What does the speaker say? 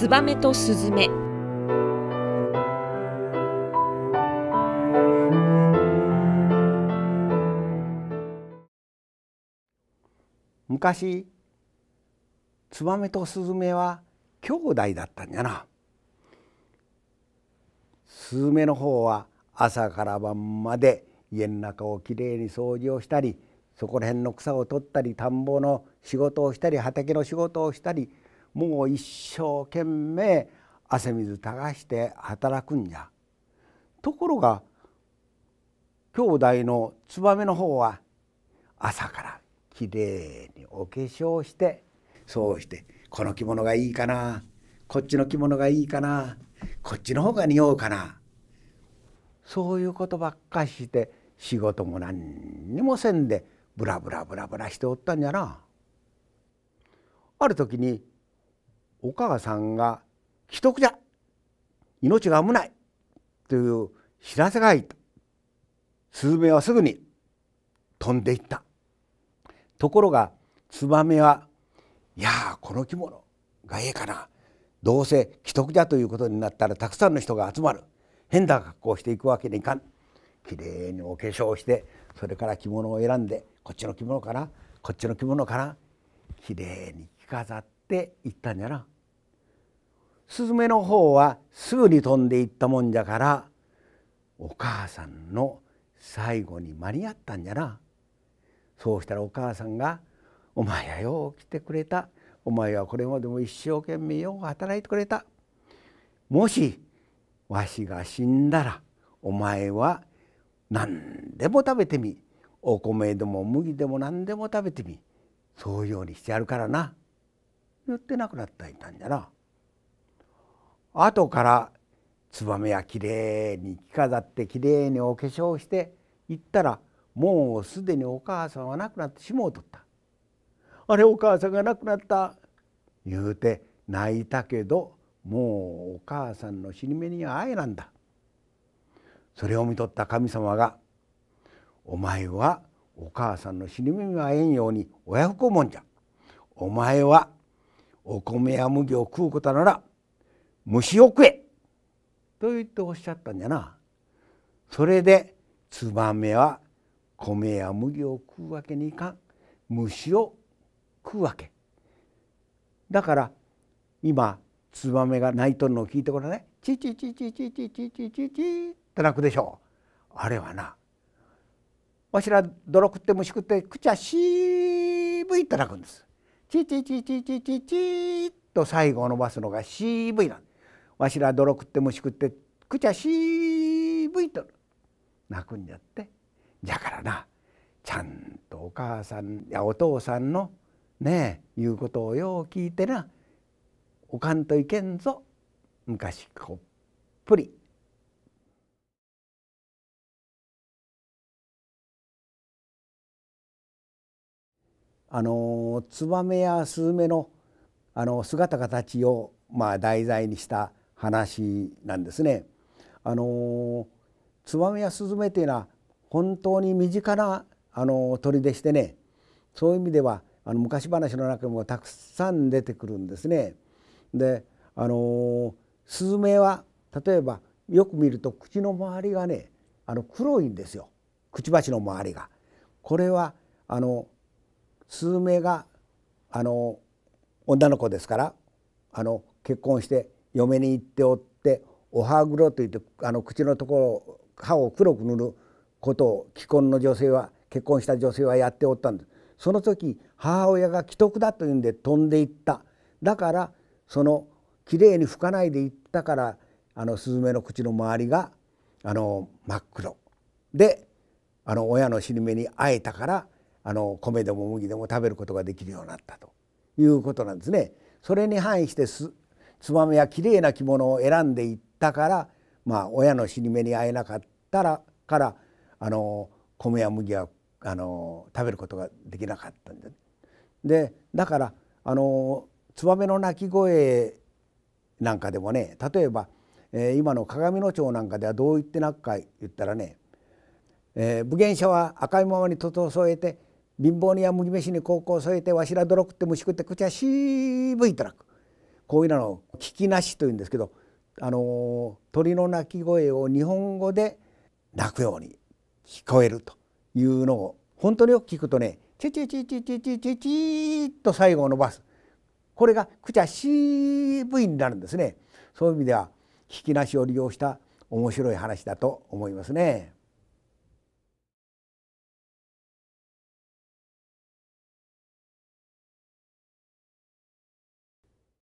ツバメとスズメ昔ツバメとスズメは兄弟だったんじゃなスズメの方は朝から晩まで家の中をきれいに掃除をしたりそこら辺の草を取ったり田んぼの仕事をしたり畑の仕事をしたりもう一生懸命汗水垂らして働くんじゃところが兄弟のツバメの方は朝からきれいにお化粧してそうしてこの着物がいいかなこっちの着物がいいかなこっちの方が似合うかなそういうことばっかして仕事も何にもせんでブラブラブラブラしておったんじゃな。ある時にお母さんが「危篤じゃ命が危ない」という知らせが入ったスズメはすぐに飛んでいったところがツバメはいやこの着物がええかなどうせ危篤じゃということになったらたくさんの人が集まる変な格好をしていくわけにいかんきれいにお化粧をしてそれから着物を選んでこっちの着物かなこっちの着物かなきれいに着飾っていったんじゃなスズメの方はすぐに飛んでいったもんじゃからお母さんの最後に間に合ったんじゃなそうしたらお母さんが「お前はよう来てくれたお前はこれまでも一生懸命よう働いてくれたもしわしが死んだらお前は何でも食べてみお米でも麦でも何でも食べてみそういうようにしてやるからな」言って亡くなったいたんじゃな。後からツバメはきれいに着飾ってきれいにお化粧して行ったらもうすでにお母さんは亡くなってしもうとった「あれお母さんが亡くなった」言うて泣いたけどもうお母さんの死に目には会えなんだそれを見とった神様が「お前はお母さんの死に目には会えんように親不孝もんじゃお前はお米や麦を食うことなら虫を食えと言っておっしゃったんじゃなそれでツバメは米や麦を食うわけにいかん虫を食うわけだから今ツバメが鳴いとるのを聞いてごらんねチチチチチチチチチチって鳴くでしょうあれはなわしら泥食って虫食って口は渋いって鳴くんですチチチチチチチと最後を伸ばすのがー渋いなんですわしら泥食って虫食ってくちゃしぶいとる泣くんじゃってじゃからなちゃんとお母さんやお父さんのねえ言うことをよう聞いてなおかんといけんぞ昔こっぷり。あのツバメやスズメのあの姿形を、まあ、題材にした話なんですね。あのツバメやスズメというのは本当に身近なあの鳥でしてねそういう意味ではあの昔話の中にもたくさん出てくるんですね。であのスズメは例えばよく見ると口の周りがねあの黒いんですよくちばしの周りが。これはあのスズメがあの女の子ですからあの結婚して嫁に行っておってお歯黒といってあの口のところ歯を黒く塗ることを既婚の女性は結婚した女性はやっておったんですその時母親が既得だというんで飛んでいっただからそのきれいに拭かないでいったからあのスズメの口の周りがあの真っ黒であの親の尻目に会えたからあの米でも麦でも食べることができるようになったということなんですね。それに反してつまみやきれいな着物を選んでいったから、まあ、親の死に目に会えなかったらからあの米や麦はあの食べることができなかったんででだからあのツバメの鳴き声なんかでもね例えば、えー、今の鏡野町なんかではどう言ってなくか言ったらね「えー、武元者は赤いままにとと添えて貧乏には麦飯に高校添えてわしら泥食って虫食って口はしぶいとらく」こういうのを聞きなしというんですけどあの鳥の鳴き声を日本語で鳴くように聞こえるというのを本当によく聞くとねチチチチチチチチと最後を伸ばすこれが口は渋いになるんですねそういう意味では聞きなしを利用した面白い話だと思いますね。